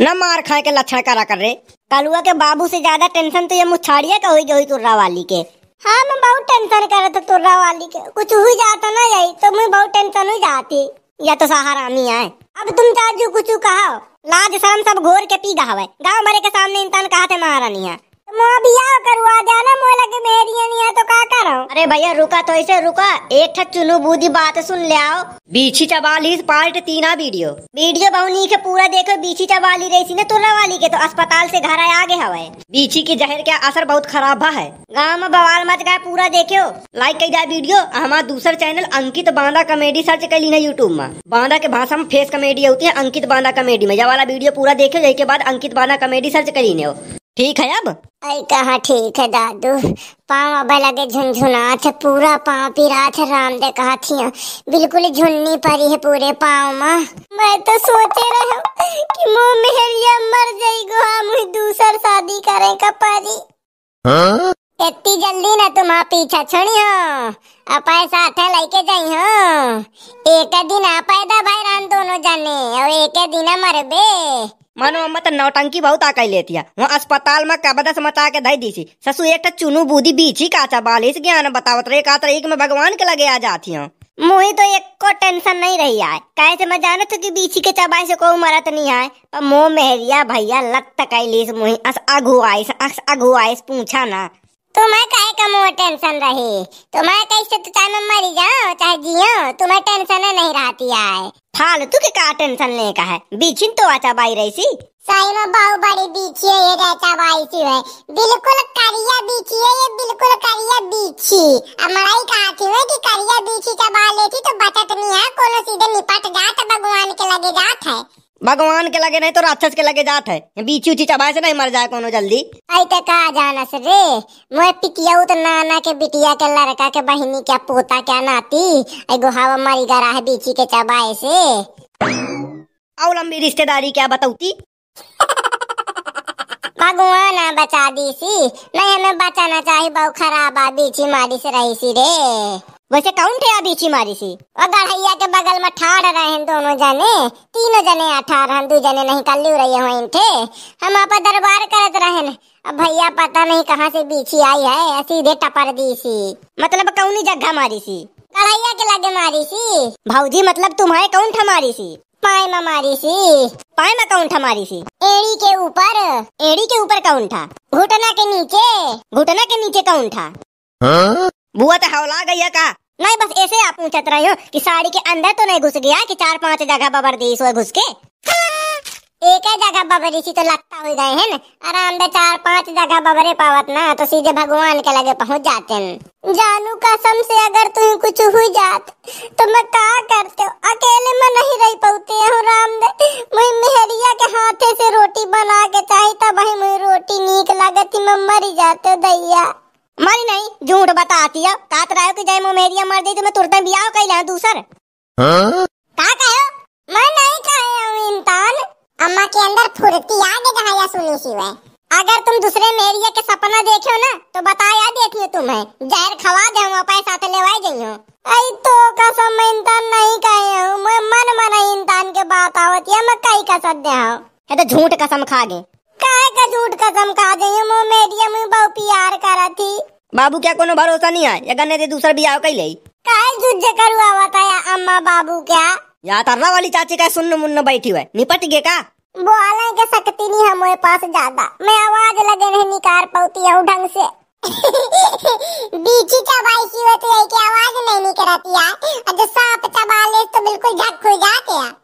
न मार खाए के लक्षण करा कर रे कलुआ के बाबू से ज्यादा टेंशन तो ये मुछाड़िया का हुई जो हुई तुर्रा वाली के हाँ मैं बहुत टेंशन कर रहा था तुर्रा वाली के कुछ हुई जाता ना यही तो मैं बहुत टेंशन हो जाती या तो नहीं आए अब तुम चाचू कुछ कहा लाज शर्म सब घोर के पी गए गाँव भरे के सामने इंसान कहा थे महारानी है तो अरे भैया रुका तो ऐसे रुका एक ठक चुनू बूदी बात सुन ले आओ बीछी चवालीस पार्ट तीना वीडियो वीडियो बहुनी के पूरा देखो बीछी चवाली रही ने तुरा वाली के तो अस्पताल से घर आया आगे हवा बीछी की जहर का असर बहुत खराब भा है गाँव में बवाल मच गए पूरा देखियो लाइक कर जाए वीडियो हमारा दूसर channel Ankit Banda comedy search कर ली ना यूट्यूब में बांदा के भाषा में फेस कॉमेडी होती है अंकित बांदा कॉमेडी में यह वाला वीडियो पूरा देखो जैसे बाद अंकित बांदा कॉमेडी सर्च कर ली हो ठीक है अब अरे कहा ठीक है दादू पाँव अब लगे झुनझुना थे पूरा पाँव थे राम दे कहा थी बिल्कुल झुन्नी पड़ी है पूरे पाँव माँ मैं तो सोचे रहा कि मुँह मेहरिया मर जाई हम दूसर शादी करे का पारी हाँ? इतनी जल्दी ना तुम आप पीछा छोड़ी हो अपाय साथ है लेके जाई हो एक दिन अपाय दा भाई राम दोनों जाने और एक दिन मर बे मानो अम्मा तो नौटंकी बहुत आकाई लेती है वहाँ अस्पताल में कबदा से मचा के दी दीसी ससु एक चुनू बूदी ही काचा बाल इस ज्ञान बतावत तो रहे कातर एक में भगवान के लगे आ जाती हूँ मुहे तो एक को टेंशन नहीं रही है काहे से मैं जाने तो कि बीची के चबाई से को मरत तो नहीं है पर मो मेहरिया भैया लत तकाई लीस मुहे अस अगुआइस अस अगुआइस पूछा ना तो मैं कह मुँह टेंशन रहे तुम्हारा कैसे तो टाइम मरी जाओ चाहे जियो तुम्हें टेंशन नहीं रहती आए फालतू के का टेंशन ले का है बीचिन तो आचा बाई रही सही में बहु बड़ी बीची है ये रहता बाई सी है बिल्कुल करिया बीची है ये बिल्कुल करिया बीची अब मराई कहा थी वे कि करिया बीछी चबा लेती तो बचत नहीं है कोनो सीधे निपट जात भगवान के लगे जात है भगवान के लगे नहीं तो राक्षस के लगे जात है बीची उची चबाए से नहीं मर जाए कोनो जल्दी आई तो कहा जाना से रे मैं पिटिया तो नाना के बिटिया के लड़का के बहनी के पोता के नाती आई गोहावा मारी गरा है बीची के चबाए से और लंबी रिश्तेदारी क्या बताऊती भगवान बचा दी सी नहीं हमें बचाना चाहिए बहु खराब आदि मारी से रही सी रे वैसे कौन तो थे अभी छी मारी सी और हैया के बगल में ठाड़ रहन दोनों जने तीनों जने अठार हम दू जने नहीं लियो रहे हो इन हम आप दरबार करत रहन अब भैया पता नहीं कहाँ से बीछी आई है सीधे टपर दी सी मतलब कौनी जगह मारी सी कढ़ैया के लगे मारी सी भौजी मतलब तुम्हारे कौन हमारी सी पाए में मारी सी पाए में काउंट हमारी सी एड़ी के ऊपर एड़ी के ऊपर कौन था घुटना के नीचे घुटना के नीचे कौन था हाँ? बुआ तो हौला गई है का नहीं बस ऐसे आप पूछत रहे हो कि साड़ी के अंदर तो नहीं घुस गया कि चार पांच जगह बबर दी सो घुस के हाँ। एक ही जगह बबरी सी तो लगता हो गए हैं आराम से चार पांच जगह बबरे पावत ना तो सीधे भगवान के लगे पहुंच जाते हैं जानू कसम से अगर तुम कुछ हो जात तो मैं का करते हो अकेले में नहीं रह पाते हूँ राम दे मुझे मेहरिया के हाथे से रोटी बना के चाहिए तब ही मुझे रोटी नीक लगती मैं मर जाते दैया मरी नहीं झूठ बताती हो कात रहा कि जय मोमेरिया मर दी तो मैं तुरंत ब्याह कर लिया दूसर का हाँ? कहो मैं नहीं कहे इंसान अम्मा के अंदर फुर्ती आ गई जहां या सुनी सी है अगर तुम दूसरे मेरिया के सपना देखे हो ना तो बताया देखियो तुम्हें जहर खवा दे पैसा तो लेवाए जइयो आई तो कसम मैं इंसान नहीं कहे हूँ मैं मन मन इंसान के बात आवत है मैं कई कसम दे तो झूठ कसम खा गई काहे का झूठ कसम खा गई मो मेरिया में बहु प्यार करा थी बाबू क्या कोनो भरोसा नहीं है या गन्ने ते दूसरा आओ कई ले काहे जुज्जे करुआ बताया अम्मा बाबू क्या या तरला वाली चाची का सुन्न मुन्न बैठी हुए निपट गे का बोले के शक्ति नहीं हमारे पास ज्यादा मैं आवाज लगे नहीं निकाल पाती हूँ ढंग से बीची का भाई सी होती है कि आवाज नहीं निकलती है और जो सांप चबा ले तो बिल्कुल झक खुल जाते हैं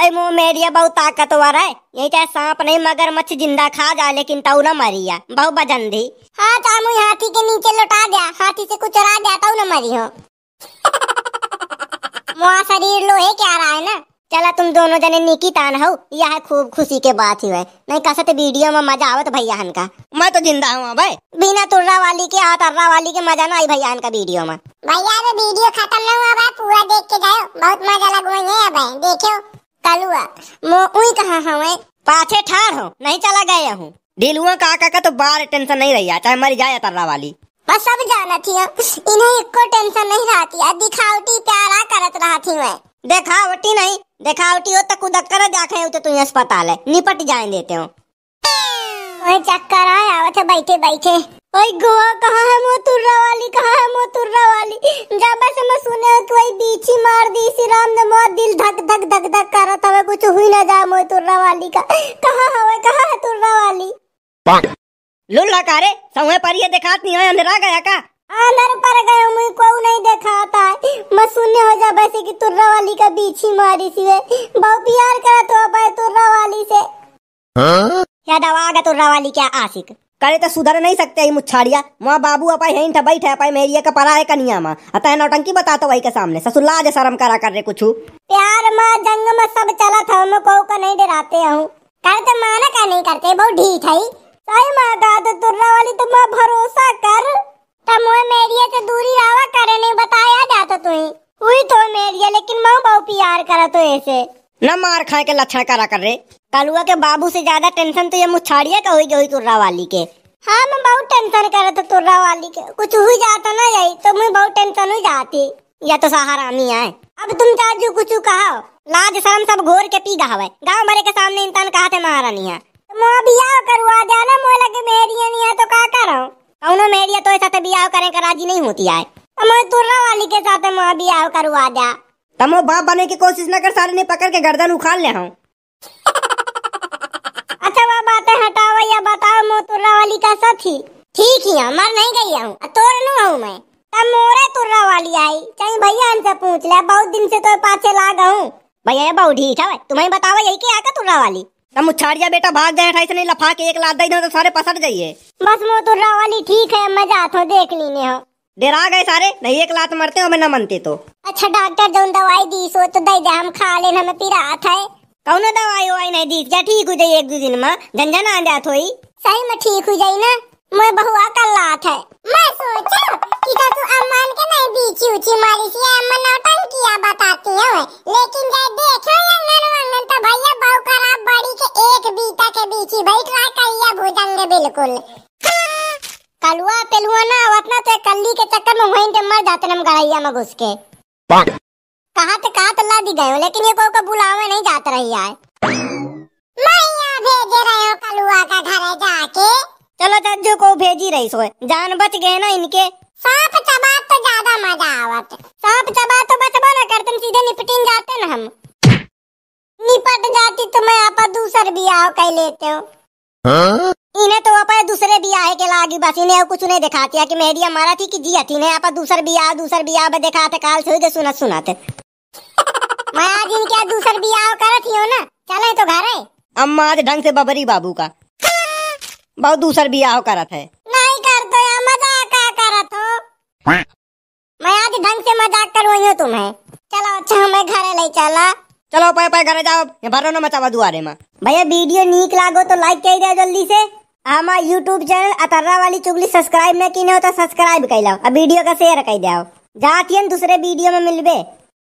अरे मुँह मेरिया बहुत ताकतवर है ये चाहे सांप नहीं मगर मगरमच्छ जिंदा खा जा लेकिन ताऊ ना है बहु बजन दी हाँ चामू हाथी के नीचे लुटा दिया हाथी से कुछ चरा दिया ताऊ ना मरी हो मुआ शरीर लोहे के आ रहा है ना चला तुम दोनों जने निकी तान हो यह खूब खुशी के बात ही है नहीं कसत वीडियो में मजा आवत भैया हन का मैं तो जिंदा हूँ भाई बिना तुर्रा वाली के और तर्रा वाली के मजा ना आई भैया हन का वीडियो में भैया वीडियो खत्म ना हुआ भाई पूरा देख के जाओ बहुत मजा लगवाएंगे अब देखो कालुआ मो उई कहां हवे पाछे ठार हो नहीं चला गया हूं हूँ काका का तो बार टेंशन नहीं रही चाहे मर जाए तर्रा वाली बस सब जाना थी इन्हें इको टेंशन नहीं रहती दिखावटी प्यारा करत रहा थी मैं दिखावटी नहीं दिखावटी हो तो कुदक्कर जाके तो तू अस्पताल है निपट जाए देते हो चक्कर आया वो तो बैठे बैठे ओए गोवा कहाँ है मोतुर्रा वाली कहाँ है मोतुर्रा वाली जब ऐसे मैं सुने कि वही ही मार दी इसी राम ने मौत दिल धक धक धक धक कर रहा था मैं कुछ हुई ना जाए मोतुर्रा वाली का कहाँ है वह कहाँ है तुर्रा वाली लुल्ला कारे समय पर ये दिखात नहीं है अंधेरा गया का हाँ, अंधेर पर गया मुझे को नहीं दिखाता है मैं सुनने हो जा वैसे कि तुर्रा वाली का बीच ही मारी सी वे बहुत प्यार करा तो अब तुर्रा वाली से हाँ? याद आवागा तुर्रा वाली क्या आशिक करे तो सुधर नहीं सकते ही मुच्छाड़िया वहाँ बाबू अपाई हैं है इंठा है अपाई मेरी मेरिया का है का माँ अतः तो नौटंकी बता तो वही के सामने ससुल्ला जे शर्म करा कर रहे कुछ प्यार माँ जंग में सब चला था मैं कहू का नहीं डराते हूँ करे तो माना का नहीं करते बहुत ढीठ है सही माँ दादू तुर्रा वाली तो माँ भरोसा कर तब तो तमुए मेरिया से दूरी रावा करे नहीं बताया जाता तुम्हें हुई तो मेरिया लेकिन माँ बहुत प्यार करा तो ऐसे न मार खाए के लक्षण करा कर रहे कलुआ के बाबू से ज्यादा टेंशन तो ये मुछाड़िया का हुई गई तुर्रा वाली के हाँ मैं बहुत टेंशन कर रहा था तुर्रा वाली के कुछ हो जाता ना यही तो मैं बहुत टेंशन हो जाती या तो सहारा नहीं आए अब तुम चाचू कुछ कहा लाज शाम सब घोर के पी गहा गाँव भरे के सामने इंसान कहा थे महारानी है तो मोह करवा जाना मोह लगे मेहरिया नहीं है तो क्या कर रहा हूँ कौनो तो ऐसा तो बियाह करने का राजी नहीं होती है तो मैं तुर्रा वाली के साथ मोह बियाह करवा दिया तमो बाप बने की कोशिश न कर सारे ने पकड़ के गर्दन उखाड़ ले हूँ मो वाली का सथी ठीक ही मर नहीं गई हूँ तोड़ लू हूँ मैं तब मोरे तुर्रा वाली आई चाहे भैया हमसे पूछ ले बहुत दिन से तो पाछे ला गा हूँ भैया बहुत ठीक है तुम्हें बताओ यही क्या आका तुर्रा वाली तब मुछाड़िया बेटा भाग गए ठाई से नहीं लफा के एक लाद दई तो सारे पसर जाइए बस मो तुर्रा वाली ठीक है मैं जाता हूँ देख लेने हो डरा गए सारे नहीं एक लात मरते हो मैं न मनते तो अच्छा डॉक्टर जो दवाई दी सो तो दे दे हम खा लेन हमें पीरा आता है कौन दवाई वाई नहीं दी जा ठीक हो जाए एक दो दिन में झंझन आ जात थोड़ी सही में ठीक हो जाई ना मैं बहुआ का लात है मैं सोचा कि तो तू अम्मान के नहीं बीची उची मारी सी अम्मा नौटन किया बताती है लेकिन जाए देखो ये या ननवांगन तो भैया बहु खराब बड़ी के एक बीता के बीची बैठ रहा भोजन भुजंग बिल्कुल कलुआ पेलुआ ना अपना तो कल्ली के चक्कर में वहीं तो मर जाते हम गड़ैया में घुस के कहा तो कहा तो ला दी गयो लेकिन ये को बुलावे नहीं जात रही है मैया भेज रहे हो कलुआ का घर जाके चलो चंचू को भेजी रही सोए जान बच गए ना इनके सांप चबा तो ज्यादा मजा आवत सांप चबा तो बचबो ना कर तुम सीधे निपटिन जाते ना हम निपट जाती तो मैं आपा दूसर बियाह कह लेते हो हाँ? इन्हें तो आपा दूसरे बियाह के लागी बस इन्हें कुछ नहीं दिखा दिया कि मेहरी हमारा थी कि जी हती ने आपा दूसर बियाह दूसर बियाह में दिखा थे काल से सुनत सुनत मैं आज इनके दूसर बियाह करत ही हो ना चले तो घर है अम्मा आज ढंग से बबरी बाबू का बहुत दूसर बियाह करत है नहीं कर तो या मजाक का करत हो मैं आज ढंग से मजाक करवाई हो तुम्हें चलो अच्छा हमें घर ले चला चलो पाए पाए घर जाओ ये भरो ना मचावा दुआरे में भैया वीडियो नीक लागो तो लाइक कर दिया जल्दी से हमारा YouTube चैनल अतर्रा वाली चुगली सब्सक्राइब न की होता सब्सक्राइब कर लो और वीडियो का शेयर कर दिया जातियन दूसरे वीडियो में मिलबे